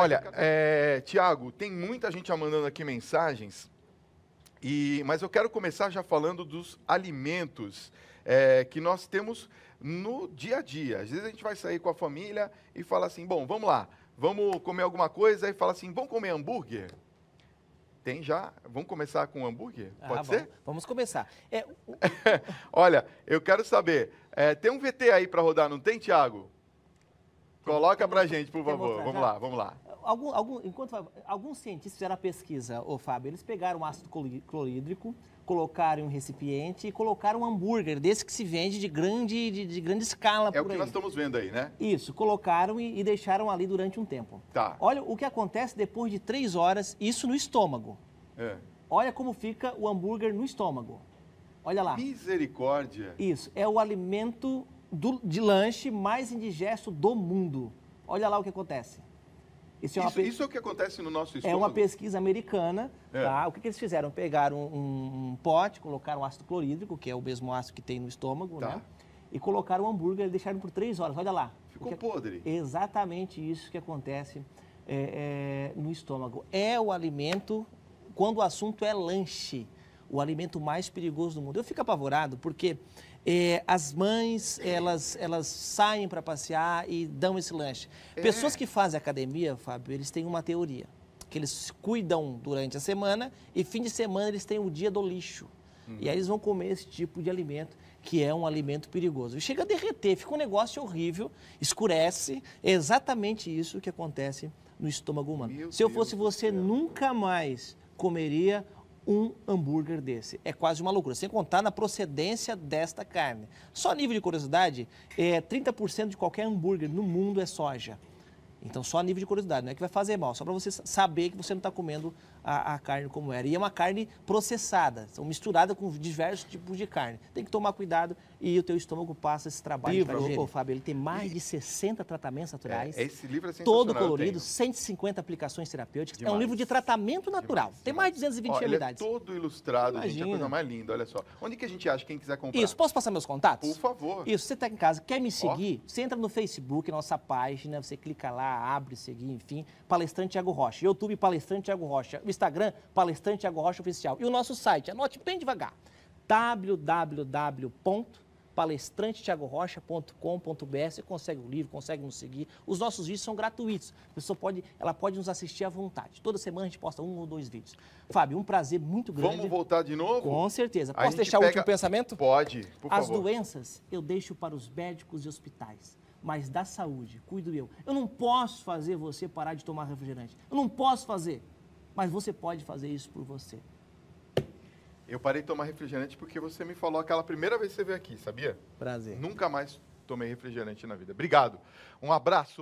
Olha, é, eh, Tiago, tem muita gente já mandando aqui mensagens, e, mas eu quero começar já falando dos alimentos é, que nós temos no dia a dia. Às vezes a gente vai sair com a família e fala assim: bom, vamos lá, vamos comer alguma coisa, e fala assim: vamos comer hambúrguer? Tem já? Vamos começar com hambúrguer? Ah, Pode bom. ser? Vamos começar. É... Olha, eu quero saber: é, tem um VT aí para rodar, não tem, Tiago? Coloca pra gente, por favor. Vamos lá, vamos lá algum, algum, enquanto, alguns cientistas fizeram a pesquisa, o Fábio, eles pegaram ácido clorídrico, colocaram em um recipiente e colocaram um hambúrguer, desse que se vende de grande, de, de grande escala É o que aí. nós estamos vendo aí, né? Isso, colocaram e, e, deixaram ali durante um tempo. Tá. Olha o que acontece depois de três horas, isso no estômago. É. Olha como fica o hambúrguer no estômago. Olha lá. Misericórdia. Isso, é o alimento do, de lanche mais indigesto do mundo. Olha lá o que acontece. Isso é, isso, isso é, o que acontece no nosso é estômago. É uma pesquisa americana. É. Tá? O que, que, eles fizeram? Pegaram um, um, pote, colocaram ácido clorídrico, que é o mesmo ácido que tem no estômago, tá. né? E colocaram o um hambúrguer e deixaram por três horas. Olha lá. Ficou é podre. exatamente isso que acontece é, no estômago. É o alimento, quando o assunto é lanche, o alimento mais perigoso do mundo. Eu fico apavorado porque é, as mães, elas, elas saem para passear e dão esse lanche. É. Pessoas que fazem academia, Fábio, eles têm uma teoria. Que eles cuidam durante a semana e fim de semana eles têm o dia do lixo. Uhum. E aí eles vão comer esse tipo de alimento, que é um alimento perigoso. E chega a derreter, fica um negócio horrível, escurece. É exatamente isso que acontece no estômago humano. Meu Se eu fosse Deus você, nunca mais comeria um hambúrguer desse. É quase uma loucura, sem contar na procedência desta carne. Só nível de curiosidade, é, 30% de qualquer hambúrguer no mundo é soja. Então, só a nível de curiosidade, não é que vai fazer mal, só para você saber que você não está comendo a, a, carne como era. E é uma carne processada, são misturada com diversos tipos de carne. Tem que tomar cuidado e o teu estômago passa esse trabalho. Livro, Fábio, ele tem mais de 60 tratamentos naturais. É, esse livro é Todo colorido, 150 aplicações terapêuticas. Demais. É um livro de tratamento natural. Demais. Tem mais de 220 Ó, unidades. É todo ilustrado, Imagina. gente. É a coisa mais linda, olha só. Onde que a gente acha? Quem quiser comprar. Isso, posso passar meus contatos? Por favor. Isso, você está em casa, quer me seguir? Ó. Você entra no Facebook, nossa página, você clica lá, abre, seguir, enfim. Palestrante Tiago Rocha. YouTube, Palestrante Tiago Rocha. O Instagram, Palestrante Tiago Rocha Oficial. E o nosso site, anote bem devagar, www palestrantetiagorocha.com.br. Você consegue o livro, consegue nos seguir. Os nossos vídeos são gratuitos. A pessoa pode, ela pode nos assistir à vontade. Toda semana a gente posta um ou dois vídeos. Fábio, um prazer muito grande. Vamos voltar de novo? Com certeza. Posso deixar pega... o último pensamento? Pode, por As favor. As doenças eu deixo para os médicos e hospitais mas da saúde, cuido eu. Eu não posso fazer você parar de tomar refrigerante. Eu não posso fazer, mas você pode fazer isso por você. Eu parei de tomar refrigerante porque você me falou aquela primeira vez que você veio aqui, sabia? Prazer. Nunca mais tomei refrigerante na vida. Obrigado. Um abraço.